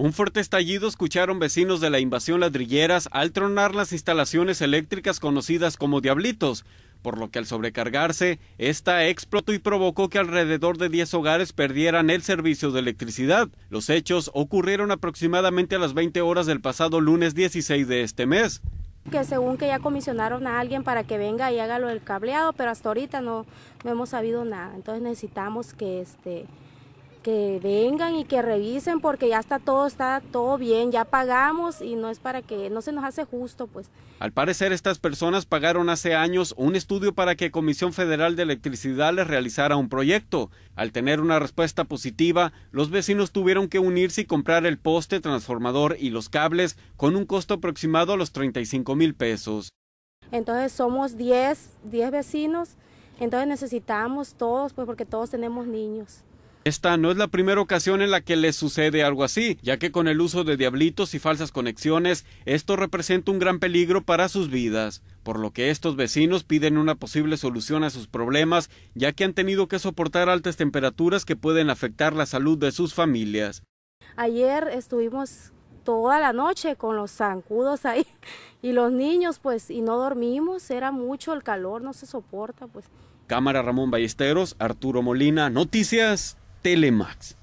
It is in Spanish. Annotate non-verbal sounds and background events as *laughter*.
Un fuerte estallido escucharon vecinos de la invasión ladrilleras al tronar las instalaciones eléctricas conocidas como diablitos, por lo que al sobrecargarse, esta explotó y provocó que alrededor de 10 hogares perdieran el servicio de electricidad. Los hechos ocurrieron aproximadamente a las 20 horas del pasado lunes 16 de este mes. Que según que ya comisionaron a alguien para que venga y haga lo del cableado, pero hasta ahorita no, no hemos sabido nada. Entonces necesitamos que este que vengan y que revisen porque ya está todo, está todo bien, ya pagamos y no es para que, no se nos hace justo pues. Al parecer estas personas pagaron hace años un estudio para que Comisión Federal de Electricidad les realizara un proyecto. Al tener una respuesta positiva, los vecinos tuvieron que unirse y comprar el poste, transformador y los cables con un costo aproximado a los 35 mil pesos. Entonces somos 10, 10 vecinos, entonces necesitamos todos, pues porque todos tenemos niños. Esta no es la primera ocasión en la que les sucede algo así, ya que con el uso de diablitos y falsas conexiones, esto representa un gran peligro para sus vidas, por lo que estos vecinos piden una posible solución a sus problemas, ya que han tenido que soportar altas temperaturas que pueden afectar la salud de sus familias. Ayer estuvimos toda la noche con los zancudos ahí *laughs* y los niños pues y no dormimos, era mucho el calor, no se soporta pues. Cámara Ramón Ballesteros, Arturo Molina, Noticias Telemax.